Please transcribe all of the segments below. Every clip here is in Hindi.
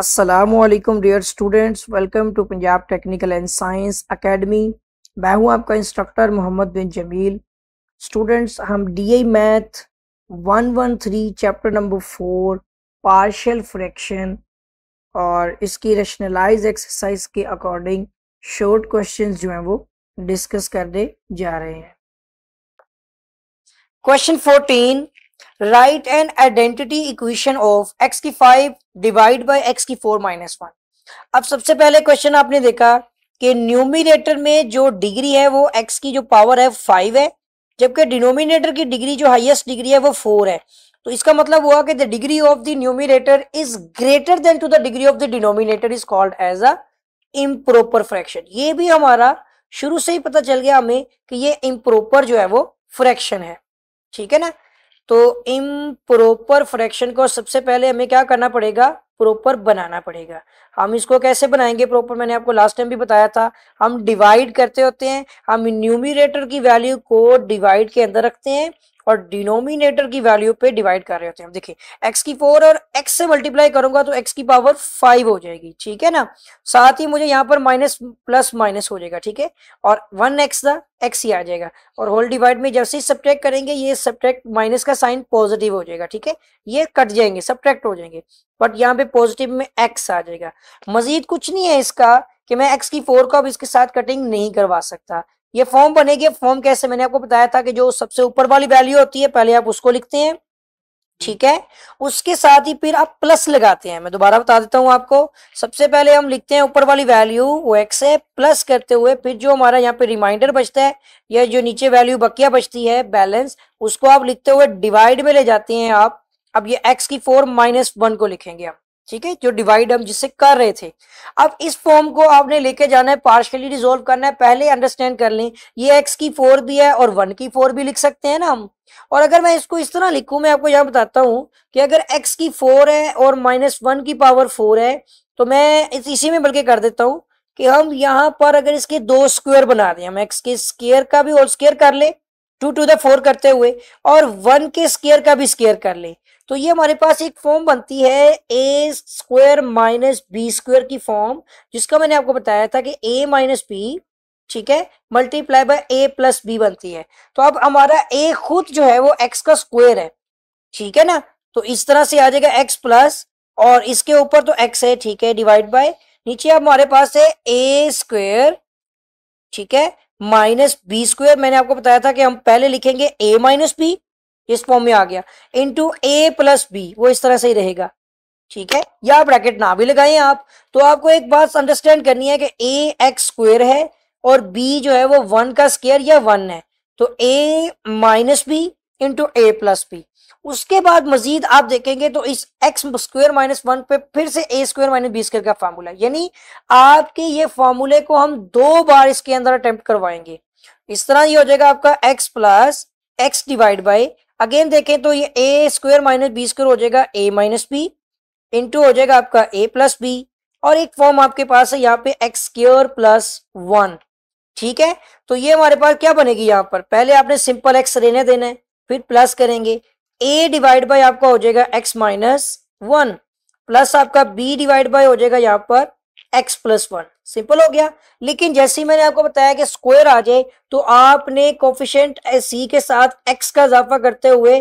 Aslam dear students welcome to Punjab technical and science academy मैं हूं आपका इंस्ट्रक्टर मोहम्मद बिन जमील स्टूडेंट्स हम D A math one one three chapter number four partial fraction और इसकी रेशनलाइज एक्सरसाइज के अकॉर्डिंग शॉर्ट क्वेश्चंस जो हैं वो डिस्कस करने जा रहे हैं question fourteen right an identity equation of x की फाइव डिवाइड बाई एक्स की फोर माइनस वन अब सबसे पहले क्वेश्चन आपने देखा कि न्यूमिनेटर में जो डिग्री है वो एक्स की जो पावर है फाइव है जबकि डिनोमिनेटर की डिग्री जो हाईएस्ट डिग्री है वो फोर है तो इसका मतलब हुआ कि the degree of the numerator is greater than to the degree of the denominator is called as a improper fraction ये भी हमारा शुरू से ही पता चल गया हमें कि ये इम्प्रोपर जो है वो फ्रैक्शन है ठीक है ना तो प्रोपर फ्रैक्शन को सबसे पहले हमें क्या करना पड़ेगा प्रॉपर बनाना पड़ेगा हम इसको कैसे बनाएंगे प्रोपर मैंने आपको लास्ट टाइम भी बताया था हम डिवाइड करते होते हैं हम न्यूमिरेटर की वैल्यू को डिवाइड के अंदर रखते हैं और डिनोमिनेटर की वैल्यू पे डिवाइड कर रहे होते हैं देखिए एक्स की फोर और एक्स से मल्टीप्लाई करूंगा तो एक्स की पावर फाइव हो जाएगी ठीक है ना साथ ही मुझे यहाँ पर माइनस प्लस माइनस हो जाएगा ठीक है और वन एक्स था एक्स ही आ जाएगा और होल डिवाइड में जैसे ही सब्ट्रैक्ट करेंगे ये सब्ट्रैक्ट माइनस का साइन पॉजिटिव हो जाएगा ठीक है ये कट जाएंगे सब्ट्रैक्ट हो जाएंगे बट यहाँ पे पॉजिटिव में एक्स आ जाएगा मजीद कुछ नहीं है इसका कि मैं एक्स की फोर को अब इसके साथ कटिंग नहीं करवा सकता ये फॉर्म बनेगी फॉर्म कैसे मैंने आपको बताया था कि जो सबसे ऊपर वाली वैल्यू होती है पहले आप उसको लिखते हैं ठीक है उसके साथ ही फिर आप प्लस लगाते हैं मैं दोबारा बता देता हूं आपको सबसे पहले हम लिखते हैं ऊपर वाली वैल्यू वो एक्स है प्लस करते हुए फिर जो हमारा यहाँ पे रिमाइंडर बचता है या जो नीचे वैल्यू बकिया बचती है बैलेंस उसको आप लिखते हुए डिवाइड में ले जाते हैं आप अब ये एक्स की फोर माइनस वन को लिखेंगे आप ठीक है जो डिवाइड हम जिससे कर रहे थे अब इस फॉर्म को आपने लेके जाना है पार्शियली रिजोल्व करना है पहले अंडरस्टैंड कर लें ये एक्स की फोर भी है और वन की फोर भी लिख सकते हैं ना हम और अगर मैं इसको इस तरह लिखूं मैं आपको यहां बताता हूं कि अगर एक्स की फोर है और माइनस वन की पावर फोर है तो मैं इस इसी में बल्कि कर देता हूं कि हम यहां पर अगर इसके दो स्क्वायर बना दें हम एक्स के स्केयर का भी और स्केयर कर ले टू टू द फोर करते हुए और वन के स्केयर का भी स्केयर कर ले तो ये हमारे पास एक फॉर्म बनती है A square minus B square की फॉर्म जिसका मैंने आपको बताया था कि ए माइनस बी ठीक है multiply by A plus B बनती है तो अब हमारा ए खुद जो है वो एक्स का स्क्वेयर है ठीक है ना तो इस तरह से आ जाएगा एक्स प्लस और इसके ऊपर तो एक्स है ठीक है डिवाइड बाय नीचे अब हमारे पास है ए स्क्वेयर ठीक है माइनस बी स्क्वेयर मैंने आपको बताया था कि हम पहले लिखेंगे ए माइनस बी इस फॉर्म में आ गया इंटू ए प्लस बी वो इस तरह से ही रहेगा ठीक है या ब्रैकेट ना भी लगाए आप तो आपको एक बात अंडरस्टैंड करनी है कि ए एक्स स्क्वेयर है और बी जो है वो वन का स्क्वेयर या वन है तो A minus B into A plus B उसके बाद मजीद आप देखेंगे तो इस एक्स स्क्वायर माइनस वन पे फिर से A square minus B square का फार्मूला यानी आपके ये फार्मूले को हम दो बार इसके अंदर अटेम्प्ट करवाएंगे इस तरह ये हो जाएगा आपका x plus x divide by again देखें तो ये A square minus B square हो जाएगा ए माइनस बी इंटू हो जाएगा आपका ए प्लस बी और एक फॉर्म आपके पास है यहाँ पे एक्स स्क्र प्लस वन ठीक है तो ये हमारे पास क्या बनेगी यहाँ पर पहले आपने सिंपल एक्स लेने देना है फिर प्लस करेंगे ए डिवाइड बाई आपका हो जाएगा एक्स माइनस वन प्लस आपका बी डिवाइड बाई हो जाएगा यहाँ पर एक्स प्लस वन सिंपल हो गया लेकिन जैसे मैंने आपको बताया कि स्क्वायर आ जाए तो आपने कोफिशेंट सी के साथ एक्स का इजाफा करते हुए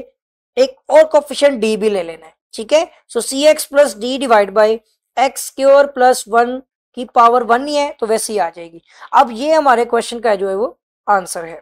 एक और कोफिशेंट डी भी ले लेना है ठीक है so C x plus D divide by x square plus one की पावर वन ही है तो वैसे ही आ जाएगी अब ये हमारे क्वेश्चन का जो है वो आंसर है